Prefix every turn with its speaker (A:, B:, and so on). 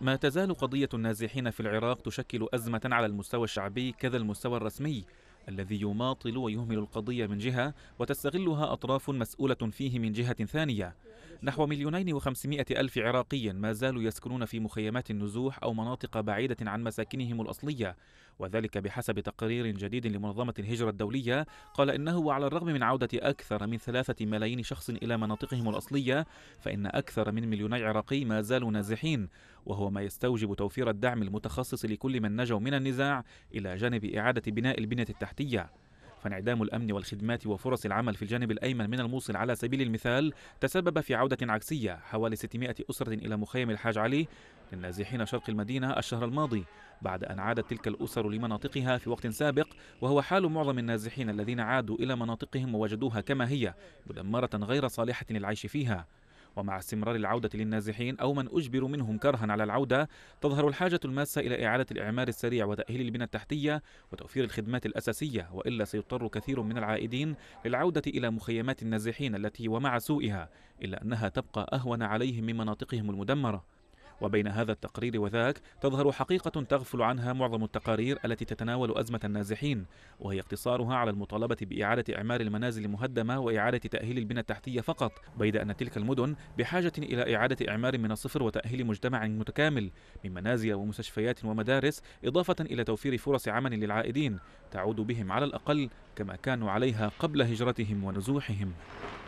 A: ما تزال قضية النازحين في العراق تشكل أزمة على المستوى الشعبي كذا المستوى الرسمي الذي يماطل ويهمل القضية من جهة وتستغلها أطراف مسؤولة فيه من جهة ثانية نحو مليونين وخمسمائة ألف عراقي ما زالوا يسكنون في مخيمات النزوح أو مناطق بعيدة عن مساكنهم الأصلية وذلك بحسب تقرير جديد لمنظمة الهجرة الدولية قال إنه على الرغم من عودة أكثر من ثلاثة ملايين شخص إلى مناطقهم الأصلية فإن أكثر من مليوني عراقي ما زالوا نازحين وهو ما يستوجب توفير الدعم المتخصص لكل من نجوا من النزاع إلى جانب إعادة بناء البنية التحتية فانعدام الأمن والخدمات وفرص العمل في الجانب الأيمن من الموصل على سبيل المثال تسبب في عودة عكسية حوالي 600 أسرة إلى مخيم الحاج علي للنازحين شرق المدينة الشهر الماضي بعد أن عادت تلك الأسر لمناطقها في وقت سابق وهو حال معظم النازحين الذين عادوا إلى مناطقهم ووجدوها كما هي مدمرة غير صالحة للعيش فيها ومع استمرار العودة للنازحين أو من أجبر منهم كرها على العودة تظهر الحاجة الماسة إلى إعادة الإعمار السريع وتأهيل البنى التحتية وتوفير الخدمات الأساسية وإلا سيضطر كثير من العائدين للعودة إلى مخيمات النازحين التي ومع سوءها إلا أنها تبقى أهون عليهم من مناطقهم المدمرة وبين هذا التقرير وذاك تظهر حقيقة تغفل عنها معظم التقارير التي تتناول أزمة النازحين وهي اقتصارها على المطالبة بإعادة إعمار المنازل المهدمة وإعادة تأهيل البنى التحتية فقط بيد أن تلك المدن بحاجة إلى إعادة إعمار من الصفر وتأهيل مجتمع متكامل من منازل ومستشفيات ومدارس إضافة إلى توفير فرص عمل للعائدين تعود بهم على الأقل كما كانوا عليها قبل هجرتهم ونزوحهم